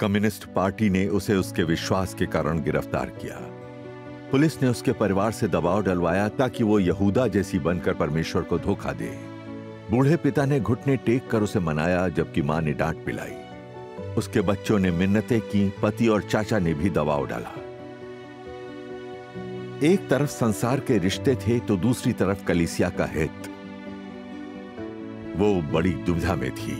Communist party ने उसे उसके विश्वास के कारण गिरफ्तार किया पुलिस ने उसके परिवार से दबाव डलवाया ताकि वो यहूदा जैसी बनकर परमेश्वर को धोखा दे बूढ़े पिता ने घुटने टेक कर उसे मनाया जबकि मां ने डांट पिलाई उसके बच्चों ने मिन्नतें की पति और चाचा ने भी दबाव डाला एक तरफ संसार के रिश्ते थे तो दूसरी तरफ कलिसिया का हित वो बड़ी दुविधा में थी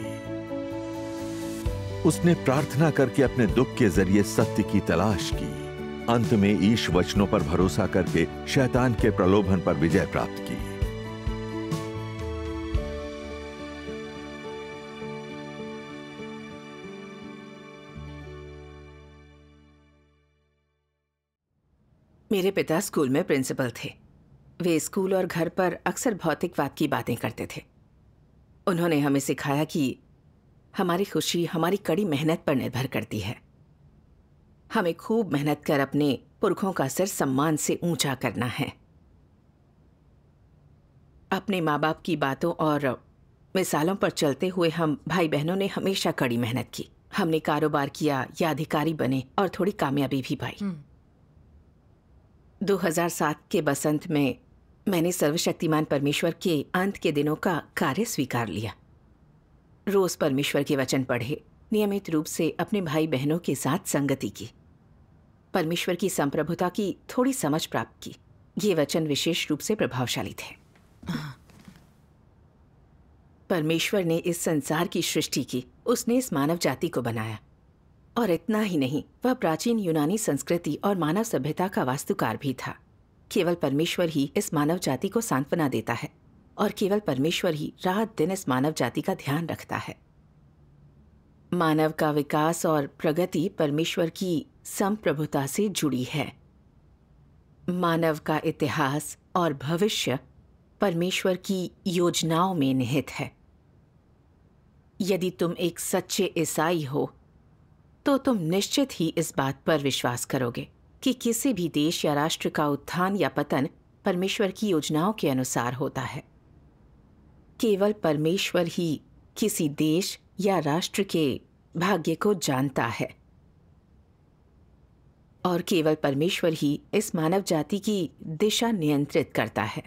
उसने प्रार्थना करके अपने दुख के जरिए सत्य की तलाश की अंत में ईश वचनों पर भरोसा करके शैतान के प्रलोभन पर विजय प्राप्त की मेरे पिता स्कूल में प्रिंसिपल थे वे स्कूल और घर पर अक्सर भौतिकवाद की बातें करते थे उन्होंने हमें सिखाया कि हमारी खुशी हमारी कड़ी मेहनत पर निर्भर करती है हमें खूब मेहनत कर अपने पुरखों का सिर सम्मान से ऊंचा करना है अपने माँ बाप की बातों और मिसालों पर चलते हुए हम भाई बहनों ने हमेशा कड़ी मेहनत की हमने कारोबार किया या अधिकारी बने और थोड़ी कामयाबी भी पाई 2007 हम्म। के बसंत में मैंने सर्वशक्तिमान परमेश्वर के अंत के दिनों का कार्य स्वीकार लिया रोज परमेश्वर के वचन पढ़े नियमित रूप से अपने भाई बहनों के साथ संगति की परमेश्वर की संप्रभुता की थोड़ी समझ प्राप्त की ये वचन विशेष रूप से प्रभावशाली थे परमेश्वर ने इस संसार की सृष्टि की उसने इस मानव जाति को बनाया और इतना ही नहीं वह प्राचीन यूनानी संस्कृति और मानव सभ्यता का वास्तुकार भी था केवल परमेश्वर ही इस मानव जाति को सांत्वना देता है और केवल परमेश्वर ही रात दिन इस मानव जाति का ध्यान रखता है मानव का विकास और प्रगति परमेश्वर की संप्रभुता से जुड़ी है मानव का इतिहास और भविष्य परमेश्वर की योजनाओं में निहित है यदि तुम एक सच्चे ईसाई हो तो तुम निश्चित ही इस बात पर विश्वास करोगे कि किसी भी देश या राष्ट्र का उत्थान या पतन परमेश्वर की योजनाओं के अनुसार होता है केवल परमेश्वर ही किसी देश या राष्ट्र के भाग्य को जानता है और केवल परमेश्वर ही इस मानव जाति की दिशा नियंत्रित करता है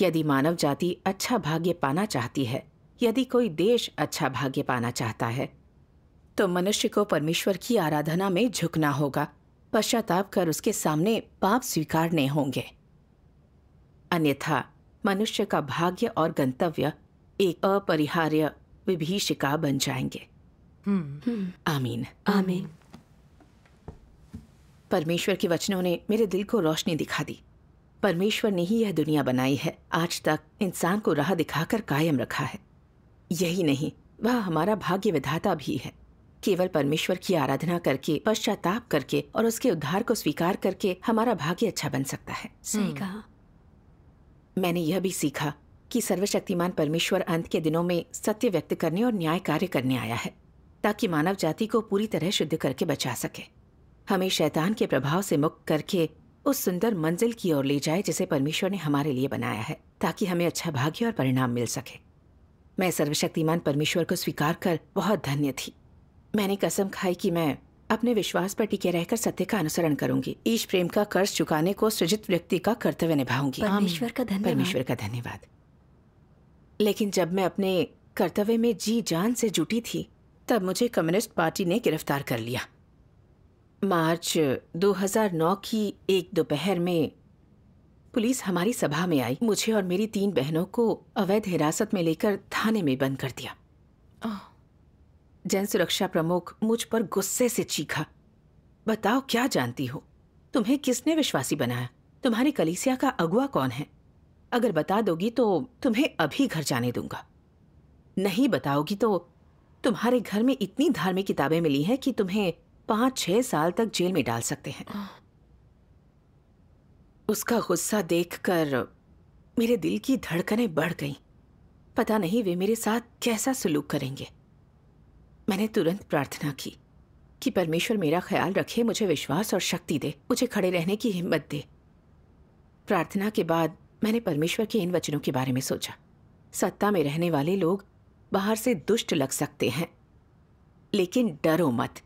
यदि मानव जाति अच्छा भाग्य पाना चाहती है यदि कोई देश अच्छा भाग्य पाना चाहता है तो मनुष्य को परमेश्वर की आराधना में झुकना होगा पश्चाताप कर उसके सामने पाप स्वीकारने होंगे अन्यथा मनुष्य का भाग्य और गंतव्य एक अपरिहार्य विभीषिका बन जाएंगे हम्म। हम्म। आमीन आमीन परमेश्वर के वचनों ने मेरे दिल को रोशनी दिखा दी परमेश्वर ने ही यह दुनिया बनाई है आज तक इंसान को राह दिखाकर कायम रखा है यही नहीं वह हमारा भाग्य विधाता भी है केवल परमेश्वर की आराधना करके पश्चाताप करके और उसके उद्धार को स्वीकार करके हमारा भाग्य अच्छा बन सकता है सही हम्म। कहा मैंने यह भी सीखा कि सर्वशक्तिमान परमेश्वर अंत के दिनों में सत्य व्यक्त करने और न्याय कार्य करने आया है ताकि मानव जाति को पूरी तरह शुद्ध करके बचा सके हमें शैतान के प्रभाव से मुक्त करके उस सुंदर मंजिल की ओर ले जाए जिसे परमेश्वर ने हमारे लिए बनाया है ताकि हमें अच्छा भाग्य और परिणाम मिल सके मैं सर्वशक्तिमान परमेश्वर को स्वीकार कर बहुत धन्य थी मैंने कसम खाई कि मैं अपने विश्वास पर टिके रहकर सत्य का अनुसरण करूंगी ईश प्रेम का कर्ज चुकाने को सृजित व्यक्ति का कर्तव्य निभाऊंगी परमेश्वर का धन्यवाद परमेश्वर का धन्यवाद लेकिन जब मैं अपने कर्तव्य में जी जान से जुटी थी तब मुझे कम्युनिस्ट पार्टी ने गिरफ्तार कर लिया मार्च 2009 की एक दोपहर में पुलिस हमारी सभा में आई मुझे और मेरी तीन बहनों को अवैध हिरासत में लेकर थाने में बंद कर दिया जैन सुरक्षा प्रमुख मुझ पर गुस्से से चीखा बताओ क्या जानती हो तुम्हें किसने विश्वासी बनाया तुम्हारी कलीसिया का अगुआ कौन है अगर बता दोगी तो तुम्हें अभी घर जाने दूंगा नहीं बताओगी तो तुम्हारे घर में इतनी धार्मिक किताबें मिली हैं कि तुम्हें पांच छह साल तक जेल में डाल सकते हैं उसका गुस्सा देखकर मेरे दिल की धड़कनें बढ़ गईं। पता नहीं वे मेरे साथ कैसा सलूक करेंगे मैंने तुरंत प्रार्थना की कि परमेश्वर मेरा ख्याल रखे मुझे विश्वास और शक्ति दे मुझे खड़े रहने की हिम्मत दे प्रार्थना के बाद मैंने परमेश्वर के इन वचनों के बारे में सोचा सत्ता में रहने वाले लोग बाहर से दुष्ट लग सकते हैं लेकिन डरो मत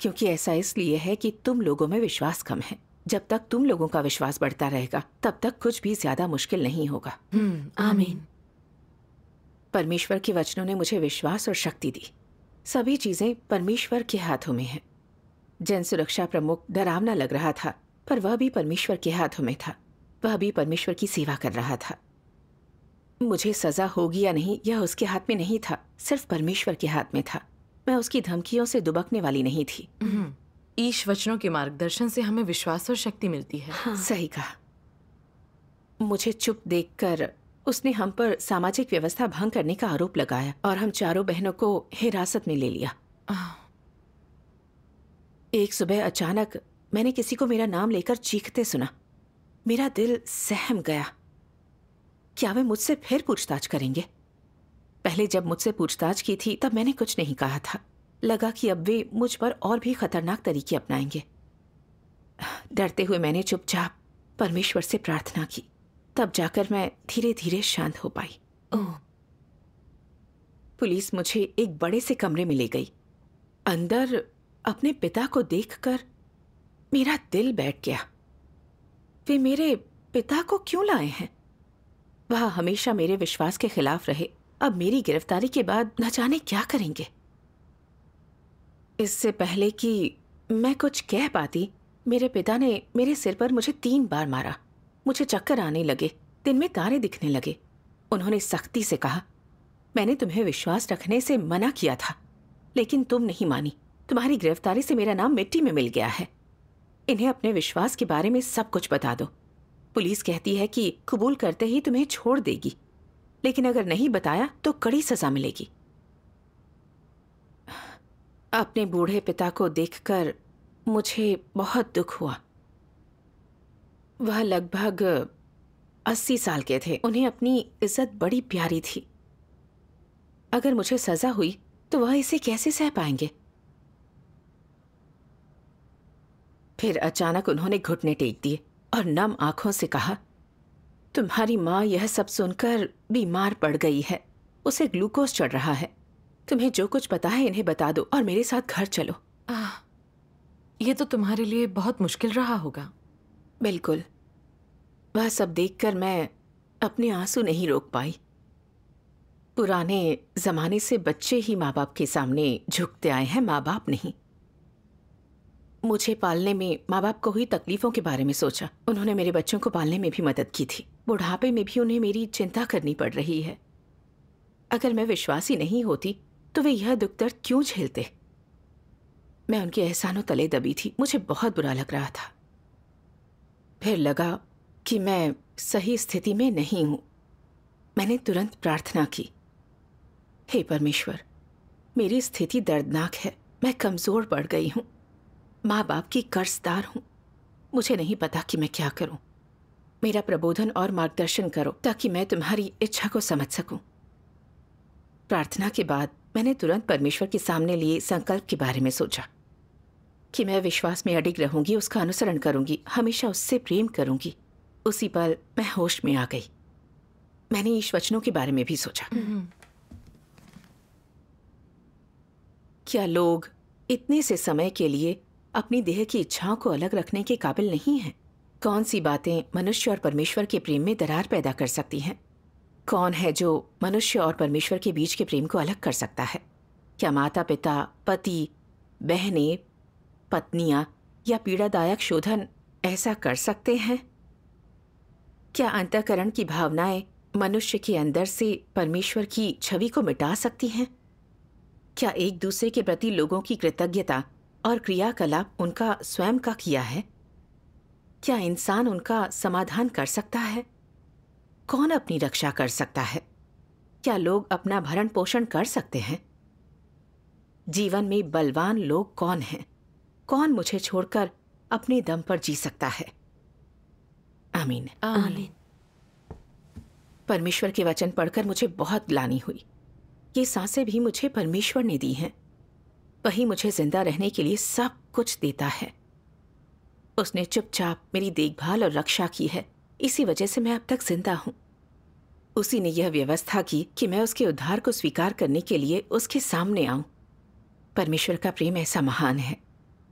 क्योंकि ऐसा इसलिए है कि तुम लोगों में विश्वास कम है जब तक तुम लोगों का विश्वास बढ़ता रहेगा तब तक कुछ भी ज्यादा मुश्किल नहीं होगा हम्म, आमीन परमेश्वर के वचनों ने मुझे विश्वास और शक्ति दी सभी चीजें परमेश्वर के हाथों में हैं। जन सुरक्षा प्रमुख डरावना लग रहा था पर वह भी परमेश्वर के हाथों में था वह भी परमेश्वर की सेवा कर रहा था मुझे सजा होगी या नहीं यह उसके हाथ में नहीं था सिर्फ परमेश्वर के हाथ में था मैं उसकी धमकियों से दुबकने वाली नहीं थी हम्म, ईश वचनों के मार्गदर्शन से हमें विश्वास और शक्ति मिलती है हाँ। सही कहा मुझे चुप देखकर उसने हम पर सामाजिक व्यवस्था भंग करने का आरोप लगाया और हम चारों बहनों को हिरासत में ले लिया एक सुबह अचानक मैंने किसी को मेरा नाम लेकर चीखते सुना मेरा दिल सहम गया क्या वे मुझसे फिर पूछताछ करेंगे पहले जब मुझसे पूछताछ की थी तब मैंने कुछ नहीं कहा था लगा कि अब वे मुझ पर और भी खतरनाक तरीके अपनाएंगे डरते हुए मैंने चुपचाप परमेश्वर से प्रार्थना की तब जाकर मैं धीरे धीरे शांत हो पाई ओह पुलिस मुझे एक बड़े से कमरे में ले गई अंदर अपने पिता को देखकर मेरा दिल बैठ गया वे मेरे पिता को क्यों लाए हैं वह हमेशा मेरे विश्वास के खिलाफ रहे अब मेरी गिरफ्तारी के बाद न जाने क्या करेंगे इससे पहले कि मैं कुछ कह पाती मेरे पिता ने मेरे सिर पर मुझे तीन बार मारा मुझे चक्कर आने लगे दिन में तारे दिखने लगे उन्होंने सख्ती से कहा मैंने तुम्हें विश्वास रखने से मना किया था लेकिन तुम नहीं मानी तुम्हारी गिरफ्तारी से मेरा नाम मिट्टी में मिल गया है इन्हें अपने विश्वास के बारे में सब कुछ बता दो पुलिस कहती है कि कबूल करते ही तुम्हें छोड़ देगी लेकिन अगर नहीं बताया तो कड़ी सजा मिलेगी अपने बूढ़े पिता को देखकर मुझे बहुत दुख हुआ वह लगभग अस्सी साल के थे उन्हें अपनी इज्जत बड़ी प्यारी थी अगर मुझे सजा हुई तो वह इसे कैसे सह पाएंगे फिर अचानक उन्होंने घुटने टेक दिए और नम आंखों से कहा तुम्हारी माँ यह सब सुनकर बीमार पड़ गई है उसे ग्लूकोज चढ़ रहा है तुम्हें जो कुछ पता है इन्हें बता दो और मेरे साथ घर चलो आ, ये तो तुम्हारे लिए बहुत मुश्किल रहा होगा बिल्कुल वह सब देखकर मैं अपने आंसू नहीं रोक पाई पुराने जमाने से बच्चे ही माँ बाप के सामने झुकते आए हैं माँ बाप नहीं मुझे पालने में माँ बाप को हुई तकलीफों के बारे में सोचा उन्होंने मेरे बच्चों को पालने में भी मदद की थी बुढ़ापे में भी उन्हें मेरी चिंता करनी पड़ रही है अगर मैं विश्वासी नहीं होती तो वे यह दुख दर्द क्यों झेलते मैं उनके एहसानों तले दबी थी मुझे बहुत बुरा लग रहा था फिर लगा कि मैं सही स्थिति में नहीं हूं मैंने तुरंत प्रार्थना की हे परमेश्वर मेरी स्थिति दर्दनाक है मैं कमज़ोर पड़ गई हूं माँ बाप की कर्जदार हूं मुझे नहीं पता कि मैं क्या करूँ मेरा प्रबोधन और मार्गदर्शन करो ताकि मैं तुम्हारी इच्छा को समझ सकूं। प्रार्थना के बाद मैंने तुरंत परमेश्वर के सामने लिए संकल्प के बारे में सोचा कि मैं विश्वास में अडिग रहूंगी उसका अनुसरण करूंगी हमेशा उससे प्रेम करूंगी उसी पल मैं होश में आ गई मैंने ईश्वचनों वचनों के बारे में भी सोचा हम्म। क्या लोग इतने से समय के लिए अपनी देह की इच्छाओं को अलग रखने के काबिल नहीं हैं कौन सी बातें मनुष्य और परमेश्वर के प्रेम में दरार पैदा कर सकती हैं कौन है जो मनुष्य और परमेश्वर के बीच के प्रेम को अलग कर सकता है क्या माता पिता पति बहनें पत्नियां या पीड़ादायक शोधन ऐसा कर सकते हैं क्या अंतकरण की भावनाएं मनुष्य के अंदर से परमेश्वर की छवि को मिटा सकती हैं क्या एक दूसरे के प्रति लोगों की कृतज्ञता और क्रियाकलाप उनका स्वयं का किया है क्या इंसान उनका समाधान कर सकता है कौन अपनी रक्षा कर सकता है क्या लोग अपना भरण पोषण कर सकते हैं जीवन में बलवान लोग कौन हैं कौन मुझे छोड़कर अपने दम पर जी सकता है आमीन आमीन परमेश्वर के वचन पढ़कर मुझे बहुत ग्लानी हुई ये सांसें भी मुझे परमेश्वर ने दी हैं वही मुझे जिंदा रहने के लिए सब कुछ देता है उसने चुपचाप मेरी देखभाल और रक्षा की है इसी वजह से मैं अब तक जिंदा हूं उसी ने यह व्यवस्था की कि मैं उसके उद्धार को स्वीकार करने के लिए उसके सामने आऊं परमेश्वर का प्रेम ऐसा महान है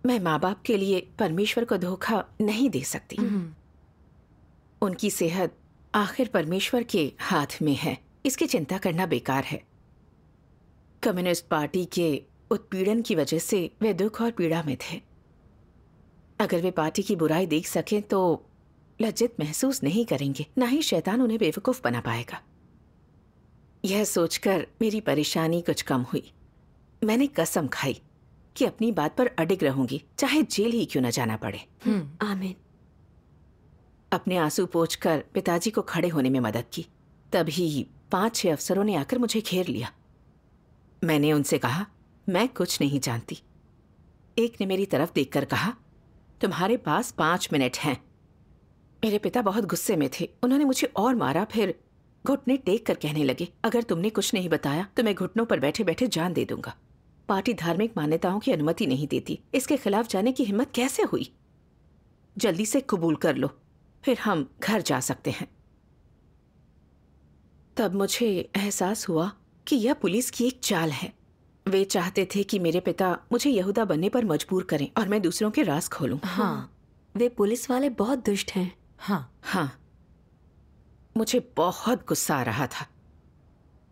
मैं माँ बाप के लिए परमेश्वर को धोखा नहीं दे सकती हम्म। उनकी सेहत आखिर परमेश्वर के हाथ में है इसकी चिंता करना बेकार है कम्युनिस्ट पार्टी के उत्पीड़न की वजह से वे दुख और पीड़ा में थे अगर वे पार्टी की बुराई देख सकें तो लज्जित महसूस नहीं करेंगे ना ही शैतान उन्हें बेवकूफ बना पाएगा यह सोचकर मेरी परेशानी कुछ कम हुई मैंने कसम खाई कि अपनी बात पर अडिग रहूंगी चाहे जेल ही क्यों न जाना पड़े हम्म। आमिर अपने आंसू पोछ पिताजी को खड़े होने में मदद की तभी पांच छह अफसरों ने आकर मुझे घेर लिया मैंने उनसे कहा मैं कुछ नहीं जानती एक ने मेरी तरफ देखकर कहा तुम्हारे पास पांच मिनट हैं मेरे पिता बहुत गुस्से में थे उन्होंने मुझे और मारा फिर घुटने टेक कर कहने लगे अगर तुमने कुछ नहीं बताया तो मैं घुटनों पर बैठे बैठे जान दे दूंगा पार्टी धार्मिक मान्यताओं की अनुमति नहीं देती इसके खिलाफ जाने की हिम्मत कैसे हुई जल्दी से कबूल कर लो फिर हम घर जा सकते हैं तब मुझे एहसास हुआ कि यह पुलिस की एक चाल है वे चाहते थे कि मेरे पिता मुझे यहूदा बनने पर मजबूर करें और मैं दूसरों के रास खोलूं। हाँ वे पुलिस वाले बहुत दुष्ट हैं हाँ हाँ मुझे बहुत गुस्सा आ रहा था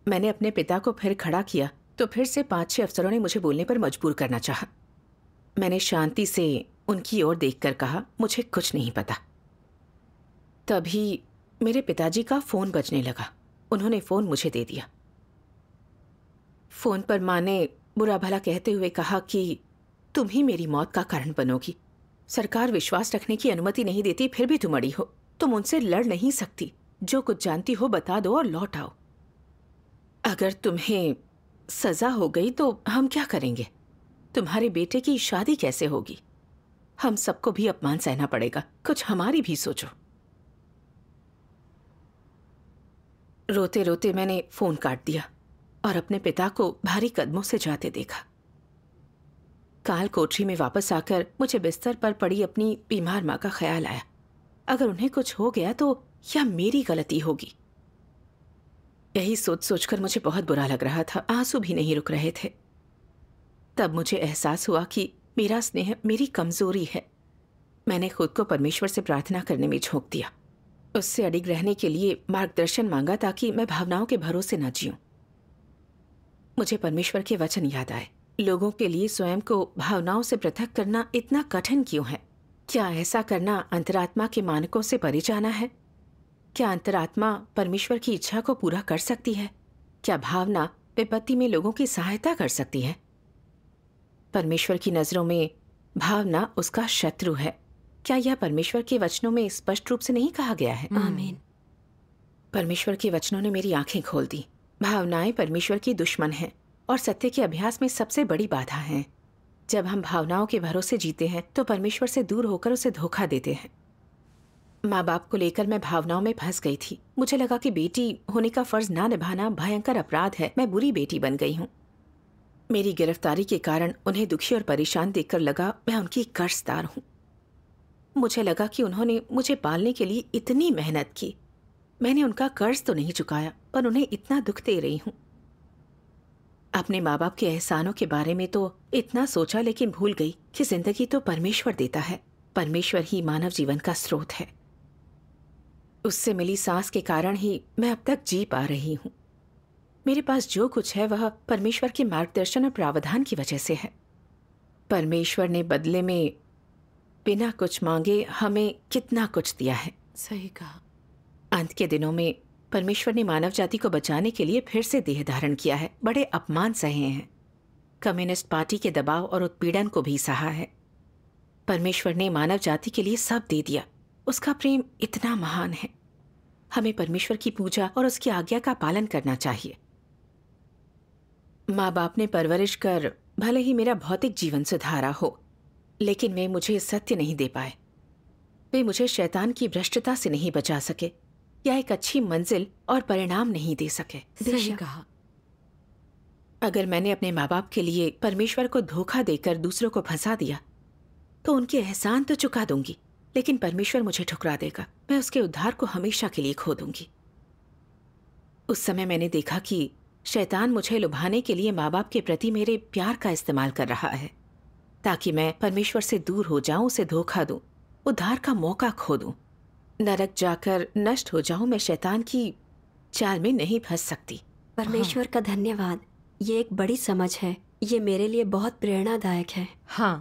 मैंने अपने पिता को फिर खड़ा किया तो फिर से पांच छह अफसरों ने मुझे बोलने पर मजबूर करना चाहा मैंने शांति से उनकी ओर देखकर कहा मुझे कुछ नहीं पता तभी मेरे पिताजी का फोन बजने लगा उन्होंने फोन मुझे दे दिया फोन पर माँ ने बुरा भला कहते हुए कहा कि तुम ही मेरी मौत का कारण बनोगी सरकार विश्वास रखने की अनुमति नहीं देती फिर भी तुम अड़ी हो तुम उनसे लड़ नहीं सकती जो कुछ जानती हो बता दो और लौट आओ अगर तुम्हें सजा हो गई तो हम क्या करेंगे तुम्हारे बेटे की शादी कैसे होगी हम सबको भी अपमान सहना पड़ेगा कुछ हमारी भी सोचो रोते रोते मैंने फोन काट दिया और अपने पिता को भारी कदमों से जाते देखा काल कोठरी में वापस आकर मुझे बिस्तर पर पड़ी अपनी बीमार मां का ख्याल आया अगर उन्हें कुछ हो गया तो यह मेरी गलती होगी यही सोच सोचकर मुझे बहुत बुरा लग रहा था आंसू भी नहीं रुक रहे थे तब मुझे एहसास हुआ कि मेरा स्नेह मेरी कमजोरी है मैंने खुद को परमेश्वर से प्रार्थना करने में झोंक दिया उससे अडिग रहने के लिए मार्गदर्शन मांगा ताकि मैं भावनाओं के भरोसे न जीऊं मुझे परमेश्वर के वचन याद आए लोगों के लिए स्वयं को भावनाओं से पृथक करना इतना कठिन क्यों है क्या ऐसा करना अंतरात्मा के मानकों से परे जाना है क्या अंतरात्मा परमेश्वर की इच्छा को पूरा कर सकती है क्या भावना विपत्ति में लोगों की सहायता कर सकती है परमेश्वर की नज़रों में भावना उसका शत्रु है क्या यह परमेश्वर के वचनों में स्पष्ट रूप से नहीं कहा गया है आमीन परमेश्वर के वचनों ने मेरी आंखें खोल दी भावनाएं परमेश्वर की दुश्मन हैं और सत्य के अभ्यास में सबसे बड़ी बाधा हैं जब हम भावनाओं के भरोसे जीते हैं तो परमेश्वर से दूर होकर उसे धोखा देते हैं माँ बाप को लेकर मैं भावनाओं में फंस गई थी मुझे लगा कि बेटी होने का फर्ज ना निभाना भयंकर अपराध है मैं बुरी बेटी बन गई हूँ मेरी गिरफ्तारी के कारण उन्हें दुखी और परेशान देखकर लगा मैं उनकी कर्जदार हूँ मुझे लगा कि उन्होंने मुझे पालने के लिए इतनी मेहनत की मैंने उनका कर्ज तो नहीं चुकाया पर उन्हें इतना दुख दे रही हूँ अपने माँ बाप के एहसानों के बारे में तो इतना सोचा लेकिन भूल गई कि जिंदगी तो परमेश्वर देता है परमेश्वर ही मानव जीवन का स्रोत है उससे मिली सांस के कारण ही मैं अब तक जी पा रही हूँ मेरे पास जो कुछ है वह परमेश्वर के मार्गदर्शन और प्रावधान की वजह से है परमेश्वर ने बदले में बिना कुछ मांगे हमें कितना कुछ दिया है सही कहा अंत के दिनों में परमेश्वर ने मानव जाति को बचाने के लिए फिर से देह धारण किया है बड़े अपमान सहे हैं कम्युनिस्ट पार्टी के दबाव और उत्पीड़न को भी सहा है परमेश्वर ने मानव जाति के लिए सब दे दिया उसका प्रेम इतना महान है हमें परमेश्वर की पूजा और उसकी आज्ञा का पालन करना चाहिए माँ बाप ने परवरिश कर भले ही मेरा भौतिक जीवन सुधारा हो लेकिन वे मुझे सत्य नहीं दे पाए वे मुझे शैतान की भ्रष्टता से नहीं बचा सके या एक अच्छी मंजिल और परिणाम नहीं दे सके सही कहा अगर मैंने अपने माँ बाप के लिए परमेश्वर को धोखा देकर दूसरों को फंसा दिया तो उनके एहसान तो चुका दूंगी लेकिन परमेश्वर मुझे ठुकरा देगा मैं उसके उद्धार को हमेशा के लिए खो दूंगी उस समय मैंने देखा कि शैतान मुझे लुभाने के लिए माँ बाप के प्रति मेरे प्यार का इस्तेमाल कर रहा है ताकि मैं परमेश्वर से दूर हो जाऊं उसे धोखा दूं उद्धार का मौका खो दूं नरक जाकर नष्ट हो जाऊं मैं शैतान की चाल में नहीं फंस सकती परमेश्वर हाँ। का धन्यवाद ये एक बड़ी समझ है ये मेरे लिए बहुत प्रेरणादायक है हाँ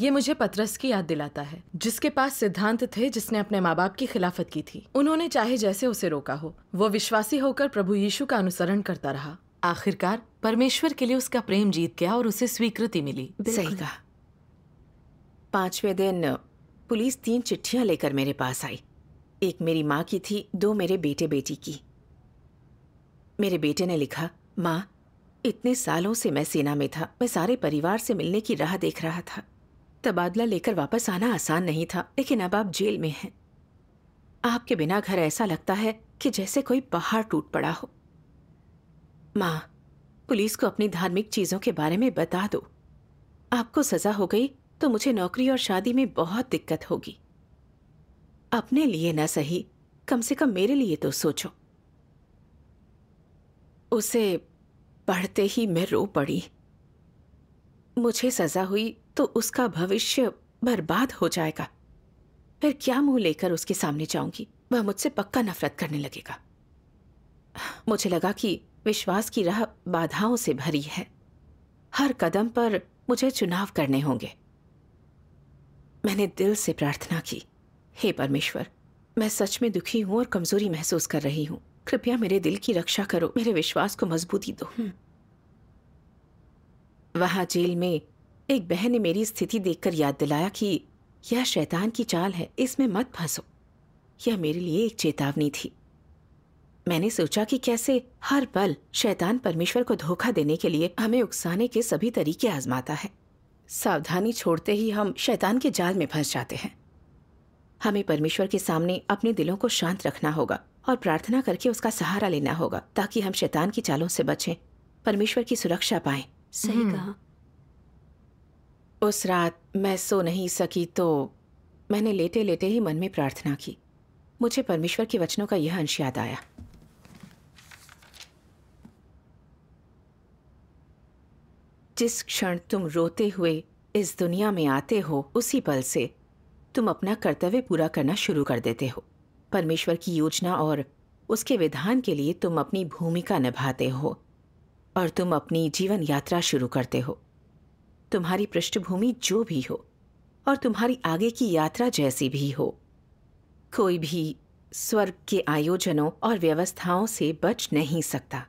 ये मुझे पतरस की याद दिलाता है जिसके पास सिद्धांत थे जिसने अपने माँ बाप की खिलाफत की थी उन्होंने चाहे जैसे उसे रोका हो वो विश्वासी होकर प्रभु यीशु का अनुसरण करता रहा आखिरकार परमेश्वर के लिए उसका प्रेम जीत गया और उसे स्वीकृति मिली सही कहा पांचवें दिन पुलिस तीन चिट्ठियां लेकर मेरे पास आई एक मेरी माँ की थी दो मेरे बेटे बेटी की मेरे बेटे ने लिखा माँ इतने सालों से मैं सेना में था मैं सारे परिवार से मिलने की राह देख रहा था तबादला लेकर वापस आना आसान नहीं था लेकिन अब आप जेल में हैं आपके बिना घर ऐसा लगता है कि जैसे कोई पहाड़ टूट पड़ा हो मां पुलिस को अपनी धार्मिक चीजों के बारे में बता दो आपको सजा हो गई तो मुझे नौकरी और शादी में बहुत दिक्कत होगी अपने लिए ना सही कम से कम मेरे लिए तो सोचो उसे पढ़ते ही मैं रो पड़ी मुझे सजा हुई तो उसका भविष्य बर्बाद हो जाएगा फिर क्या मुंह लेकर उसके सामने जाऊंगी वह मुझसे पक्का नफरत करने लगेगा मुझे लगा कि विश्वास की राह बाधाओं से भरी है हर कदम पर मुझे चुनाव करने होंगे मैंने दिल से प्रार्थना की हे परमेश्वर मैं सच में दुखी हूं और कमजोरी महसूस कर रही हूँ कृपया मेरे दिल की रक्षा करो मेरे विश्वास को मजबूती दो वहां जेल में एक बहन ने मेरी स्थिति देखकर याद दिलाया कि यह शैतान की चाल है इसमें मत फंसो यह मेरे लिए एक चेतावनी थी मैंने सोचा कि कैसे हर पल शैतान परमेश्वर को धोखा देने के लिए हमें उकसाने के सभी तरीके आजमाता है सावधानी छोड़ते ही हम शैतान के जाल में फंस जाते हैं हमें परमेश्वर के सामने अपने दिलों को शांत रखना होगा और प्रार्थना करके उसका सहारा लेना होगा ताकि हम शैतान की चालों से बचें परमेश्वर की सुरक्षा पाएं सही हम्म। कहा उस रात मैं सो नहीं सकी तो मैंने लेटे लेटे ही मन में प्रार्थना की मुझे परमेश्वर के वचनों का यह अंश याद आया जिस क्षण तुम रोते हुए इस दुनिया में आते हो उसी पल से तुम अपना कर्तव्य पूरा करना शुरू कर देते हो परमेश्वर की योजना और उसके विधान के लिए तुम अपनी भूमिका निभाते हो और तुम अपनी जीवन यात्रा शुरू करते हो तुम्हारी पृष्ठभूमि जो भी हो और तुम्हारी आगे की यात्रा जैसी भी हो कोई भी स्वर्ग के आयोजनों और व्यवस्थाओं से बच नहीं सकता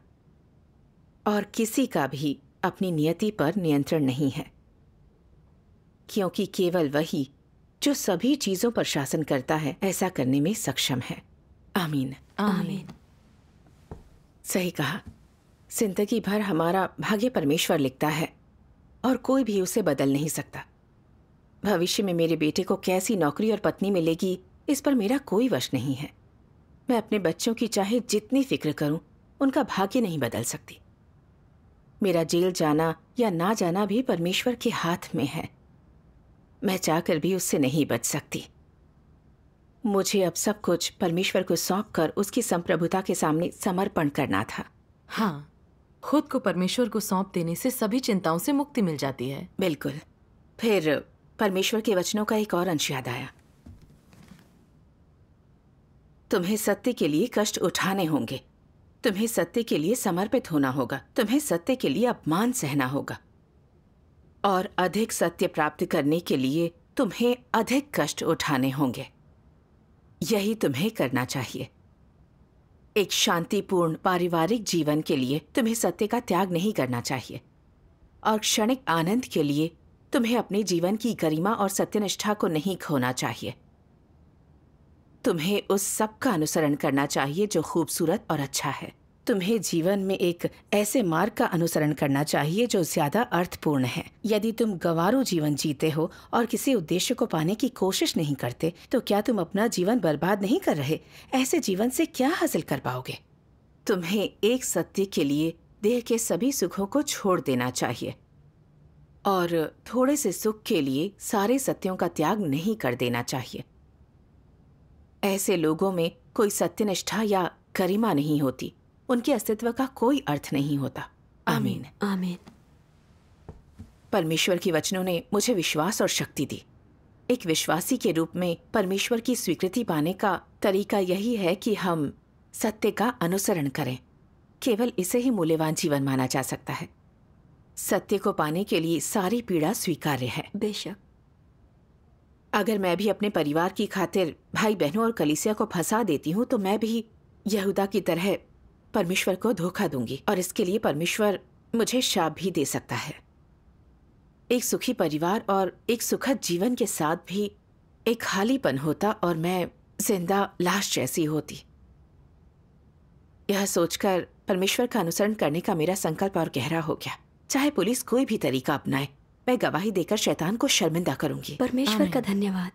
और किसी का भी अपनी नियति पर नियंत्रण नहीं है क्योंकि केवल वही जो सभी चीजों पर शासन करता है ऐसा करने में सक्षम है आमीन आमीन सही कहा जिंदगी भर हमारा भाग्य परमेश्वर लिखता है और कोई भी उसे बदल नहीं सकता भविष्य में मेरे बेटे को कैसी नौकरी और पत्नी मिलेगी इस पर मेरा कोई वश नहीं है मैं अपने बच्चों की चाहे जितनी फिक्र करूं उनका भाग्य नहीं बदल सकती मेरा जेल जाना या ना जाना भी परमेश्वर के हाथ में है मैं चाहकर भी उससे नहीं बच सकती मुझे अब सब कुछ परमेश्वर को सौंप कर उसकी संप्रभुता के सामने समर्पण करना था हाँ खुद को परमेश्वर को सौंप देने से सभी चिंताओं से मुक्ति मिल जाती है बिल्कुल फिर परमेश्वर के वचनों का एक और अंश याद आया तुम्हें सत्य के लिए कष्ट उठाने होंगे तुम्हें सत्य के लिए समर्पित होना होगा तुम्हें सत्य के लिए अपमान सहना होगा और अधिक सत्य प्राप्त करने के लिए तुम्हें अधिक कष्ट उठाने होंगे यही तुम्हें करना चाहिए एक शांतिपूर्ण पारिवारिक जीवन के लिए तुम्हें सत्य का त्याग नहीं करना चाहिए और क्षणिक आनंद के लिए तुम्हें अपने जीवन की गरिमा और सत्यनिष्ठा को नहीं खोना चाहिए तुम्हें उस सब का अनुसरण करना चाहिए जो खूबसूरत और अच्छा है तुम्हें जीवन में एक ऐसे मार्ग का अनुसरण करना चाहिए जो ज्यादा अर्थपूर्ण है यदि तुम गवारू जीवन जीते हो और किसी उद्देश्य को पाने की कोशिश नहीं करते तो क्या तुम अपना जीवन बर्बाद नहीं कर रहे ऐसे जीवन से क्या हासिल कर पाओगे तुम्हें एक सत्य के लिए देह के सभी सुखों को छोड़ देना चाहिए और थोड़े से सुख के लिए सारे सत्यों का त्याग नहीं कर देना चाहिए ऐसे लोगों में कोई सत्यनिष्ठा या गरिमा नहीं होती उनके अस्तित्व का कोई अर्थ नहीं होता आमीन आमीन परमेश्वर की वचनों ने मुझे विश्वास और शक्ति दी एक विश्वासी के रूप में परमेश्वर की स्वीकृति पाने का तरीका यही है कि हम सत्य का अनुसरण करें केवल इसे ही मूल्यवान जीवन माना जा सकता है सत्य को पाने के लिए सारी पीड़ा स्वीकार्य है बेशक अगर मैं भी अपने परिवार की खातिर भाई बहनों और कलिसिया को फंसा देती हूँ तो मैं भी यहूदा की तरह परमेश्वर को धोखा दूंगी और इसके लिए परमेश्वर मुझे शाप भी दे सकता है एक सुखी परिवार और एक सुखद जीवन के साथ भी एक खालीपन होता और मैं जिंदा लाश जैसी होती यह सोचकर परमेश्वर का अनुसरण करने का मेरा संकल्प और गहरा हो गया चाहे पुलिस कोई भी तरीका अपनाए मैं गवाही देकर शैतान को शर्मिंदा करूंगी परमेश्वर का धन्यवाद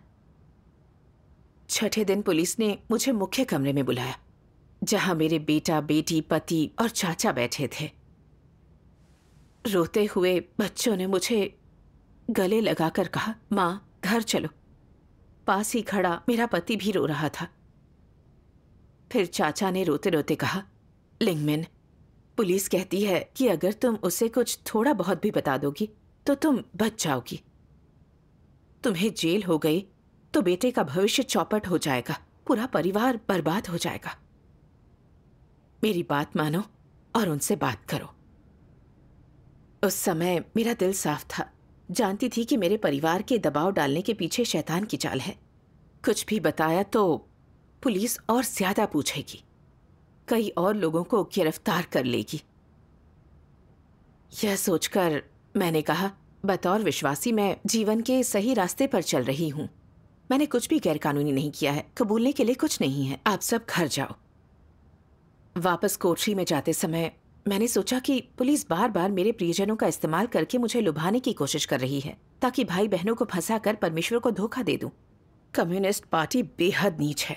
छठे दिन पुलिस ने मुझे मुख्य कमरे में बुलाया जहां मेरे बेटा बेटी पति और चाचा बैठे थे रोते हुए बच्चों ने मुझे गले लगाकर कहा मां घर चलो पास ही खड़ा मेरा पति भी रो रहा था फिर चाचा ने रोते रोते कहा लिंगमिन पुलिस कहती है कि अगर तुम उसे कुछ थोड़ा बहुत भी बता दोगी तो तुम बच जाओगी तुम्हें जेल हो गई तो बेटे का भविष्य चौपट हो जाएगा पूरा परिवार बर्बाद हो जाएगा मेरी बात मानो और उनसे बात करो उस समय मेरा दिल साफ था जानती थी कि मेरे परिवार के दबाव डालने के पीछे शैतान की चाल है कुछ भी बताया तो पुलिस और ज्यादा पूछेगी कई और लोगों को गिरफ्तार कर लेगी यह सोचकर मैंने कहा बतौर विश्वासी मैं जीवन के सही रास्ते पर चल रही हूं मैंने कुछ भी गैरकानूनी नहीं किया है कबूलने के लिए कुछ नहीं है आप सब घर जाओ वापस कोठरी में जाते समय मैंने सोचा कि पुलिस बार बार मेरे प्रियजनों का इस्तेमाल करके मुझे लुभाने की कोशिश कर रही है ताकि भाई बहनों को फंसा कर परमेश्वर को धोखा दे दूं। कम्युनिस्ट पार्टी बेहद नीच है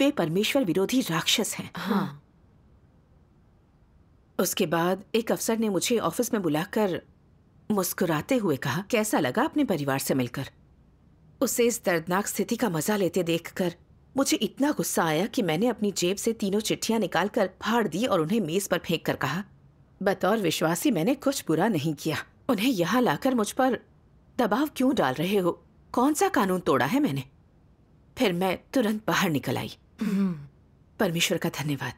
वे परमेश्वर विरोधी राक्षस हैं हाँ। उसके बाद एक अफसर ने मुझे ऑफिस में बुलाकर मुस्कुराते हुए कहा कैसा लगा अपने परिवार से मिलकर उसे इस दर्दनाक स्थिति का मजा लेते देखकर मुझे इतना गुस्सा आया कि मैंने अपनी जेब से तीनों चिट्ठियां निकालकर फाड़ दी और उन्हें मेज पर फेंक कर कहा बतौर विश्वासी मैंने कुछ बुरा नहीं किया उन्हें यहाँ लाकर मुझ पर दबाव क्यों डाल रहे हो कौन सा कानून तोड़ा है मैंने फिर मैं तुरंत बाहर निकल आई हम्म। परमेश्वर का धन्यवाद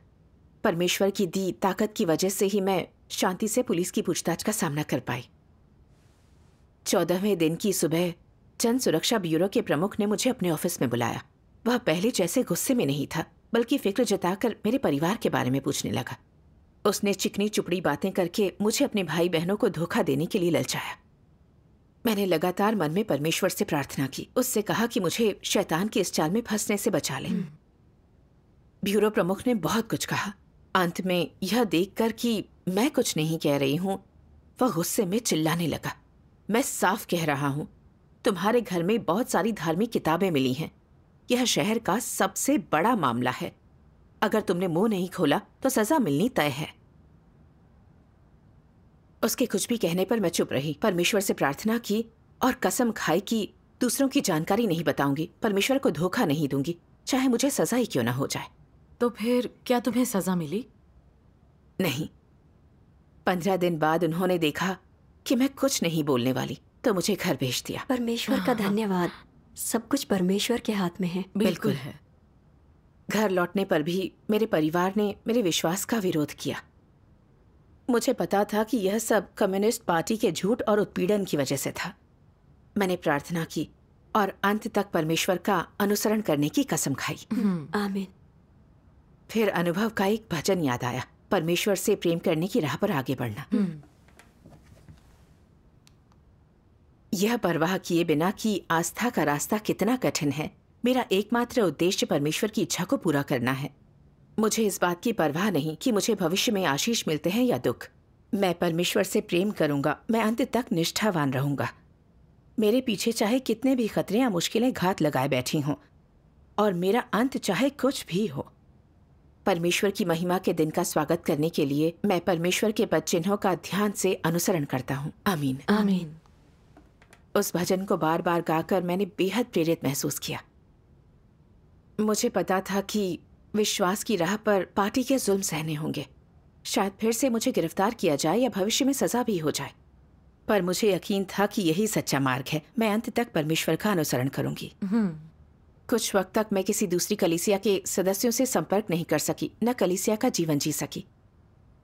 परमेश्वर की दी ताकत की वजह से ही मैं शांति से पुलिस की पूछताछ का सामना कर पाई चौदहवें दिन की सुबह जन सुरक्षा ब्यूरो के प्रमुख ने मुझे अपने ऑफिस में बुलाया वह पहले जैसे गुस्से में नहीं था बल्कि फिक्र जताकर मेरे परिवार के बारे में पूछने लगा उसने चिकनी चुपड़ी बातें करके मुझे अपने भाई बहनों को धोखा देने के लिए ललचाया मैंने लगातार मन में परमेश्वर से प्रार्थना की उससे कहा कि मुझे शैतान की इस चाल में फंसने से बचा ले हम्म। ब्यूरो प्रमुख ने बहुत कुछ कहा अंत में यह देखकर कि मैं कुछ नहीं कह रही हूं वह गुस्से में चिल्लाने लगा मैं साफ कह रहा हूं तुम्हारे घर में बहुत सारी धार्मिक किताबें मिली हैं यह शहर का सबसे बड़ा मामला है अगर तुमने मुंह नहीं खोला तो सजा मिलनी तय है उसके कुछ भी कहने पर मैं चुप रही परमेश्वर से प्रार्थना की और कसम खाई कि दूसरों की जानकारी नहीं बताऊंगी परमेश्वर को धोखा नहीं दूंगी चाहे मुझे सजा ही क्यों ना हो जाए तो फिर क्या तुम्हें सजा मिली नहीं पंद्रह दिन बाद उन्होंने देखा कि मैं कुछ नहीं बोलने वाली तो मुझे घर भेज दिया परमेश्वर का हाँ। धन्यवाद सब कुछ परमेश्वर के हाथ में है बिल्कुल है घर लौटने पर भी मेरे परिवार ने मेरे विश्वास का विरोध किया मुझे पता था कि यह सब कम्युनिस्ट पार्टी के झूठ और उत्पीड़न की वजह से था मैंने प्रार्थना की और अंत तक परमेश्वर का अनुसरण करने की कसम खाई हम्म। आमीन फिर अनुभव का एक भजन याद आया परमेश्वर से प्रेम करने की राह पर आगे बढ़ना हम्म। यह परवाह किए बिना कि आस्था का रास्ता कितना कठिन है मेरा एकमात्र उद्देश्य परमेश्वर की इच्छा को पूरा करना है मुझे इस बात की परवाह नहीं कि मुझे भविष्य में आशीष मिलते हैं या दुख मैं परमेश्वर से प्रेम करूंगा मैं अंत तक निष्ठावान रहूंगा मेरे पीछे चाहे कितने भी खतरे या मुश्किलें घात लगाए बैठी हों और मेरा अंत चाहे कुछ भी हो परमेश्वर की महिमा के दिन का स्वागत करने के लिए मैं परमेश्वर के चिन्हों का ध्यान से अनुसरण करता हूँ अमीन अमीन उस भजन को बार बार गाकर मैंने बेहद प्रेरित महसूस किया मुझे पता था कि विश्वास की राह पर पार्टी के जुल्म सहने होंगे शायद फिर से मुझे गिरफ्तार किया जाए या भविष्य में सजा भी हो जाए पर मुझे यकीन था कि यही सच्चा मार्ग है मैं अंत तक परमेश्वर का अनुसरण करूंगी हम्म। कुछ वक्त तक मैं किसी दूसरी कलिसिया के सदस्यों से संपर्क नहीं कर सकी न कलिसिया का जीवन जी सकी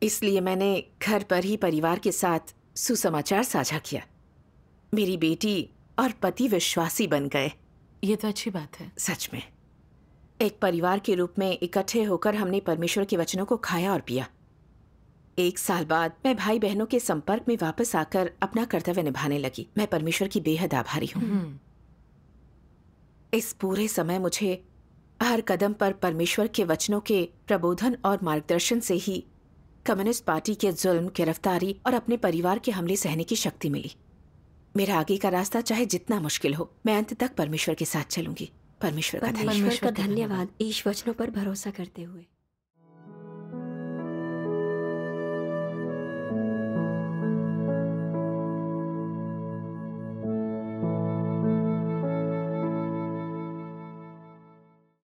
इसलिए मैंने घर पर ही परिवार के साथ सुसमाचार साझा किया मेरी बेटी और पति विश्वासी बन गए ये तो अच्छी बात है सच में एक परिवार के रूप में इकट्ठे होकर हमने परमेश्वर के वचनों को खाया और पिया एक साल बाद मैं भाई बहनों के संपर्क में वापस आकर अपना कर्तव्य निभाने लगी मैं परमेश्वर की बेहद आभारी हूँ हम्म। इस पूरे समय मुझे हर कदम पर परमेश्वर के वचनों के प्रबोधन और मार्गदर्शन से ही कम्युनिस्ट पार्टी के जुल्म गिरफ्तारी और अपने परिवार के हमले सहने की शक्ति मिली मेरा आगे का रास्ता चाहे जितना मुश्किल हो मैं अंत तक परमेश्वर के साथ चलूंगी परमेश्वर का धन्यवाद ईश वचनों पर भरोसा करते हुए